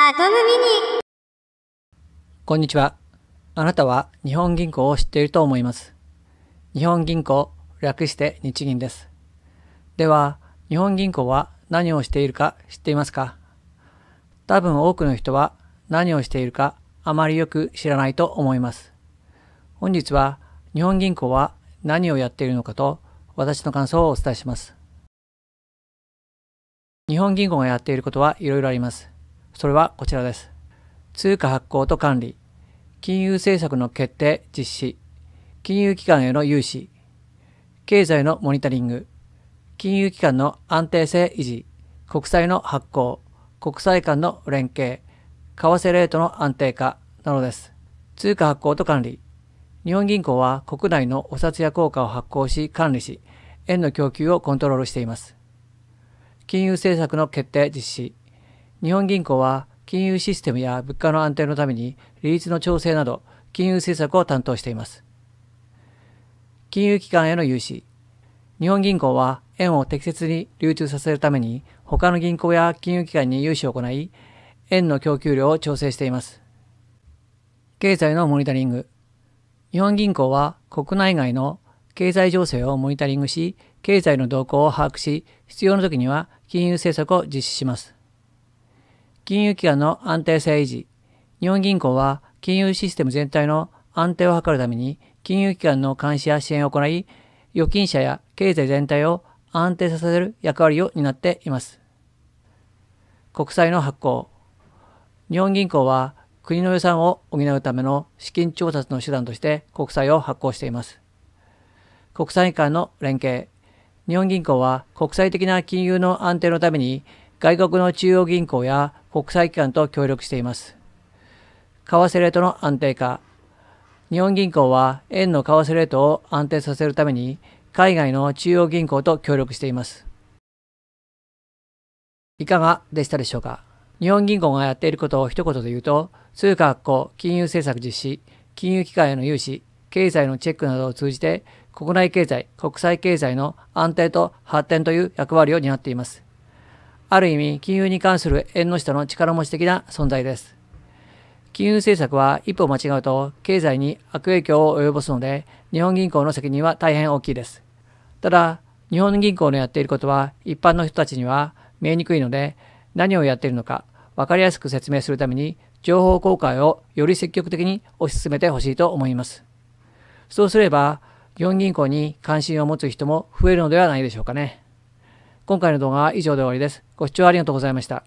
アトムミニこんにちは。あなたは日本銀行を知っていると思います。日本銀行、略して日銀です。では、日本銀行は何をしているか知っていますか多分多くの人は何をしているかあまりよく知らないと思います。本日は日本銀行は何をやっているのかと私の感想をお伝えします。日本銀行がやっていることはいろいろあります。それはこちらです。通貨発行と管理、金融政策の決定・実施、金融機関への融資、経済のモニタリング、金融機関の安定性維持、国債の発行、国際間の連携、為替レートの安定化などです。通貨発行と管理。日本銀行は国内のお札や硬貨を発行し管理し、円の供給をコントロールしています。金融政策の決定実施、日本銀行は金融システムや物価の安定のために利率の調整など金融政策を担当しています。金融機関への融資。日本銀行は円を適切に流通させるために他の銀行や金融機関に融資を行い、円の供給量を調整しています。経済のモニタリング。日本銀行は国内外の経済情勢をモニタリングし、経済の動向を把握し、必要な時には金融政策を実施します。金融機関の安定性維持。日本銀行は金融システム全体の安定を図るために金融機関の監視や支援を行い、預金者や経済全体を安定させる役割を担っています。国債の発行。日本銀行は国の予算を補うための資金調達の手段として国債を発行しています。国債間の連携。日本銀行は国際的な金融の安定のために外国の中央銀行や国際機関と協力しています。為替レートの安定化。日本銀行は円の為替レートを安定させるために海外の中央銀行と協力しています。いかがでしたでしょうか日本銀行がやっていることを一言で言うと、通貨発行、金融政策実施、金融機関への融資、経済のチェックなどを通じて、国内経済、国際経済の安定と発展という役割を担っています。ある意味、金融に関する縁の下の力持ち的な存在です。金融政策は一歩間違うと経済に悪影響を及ぼすので、日本銀行の責任は大変大きいです。ただ、日本銀行のやっていることは一般の人たちには見えにくいので、何をやっているのか分かりやすく説明するために、情報公開をより積極的に推し進めてほしいと思います。そうすれば、日本銀行に関心を持つ人も増えるのではないでしょうかね。今回の動画は以上で終わりです。ご視聴ありがとうございました。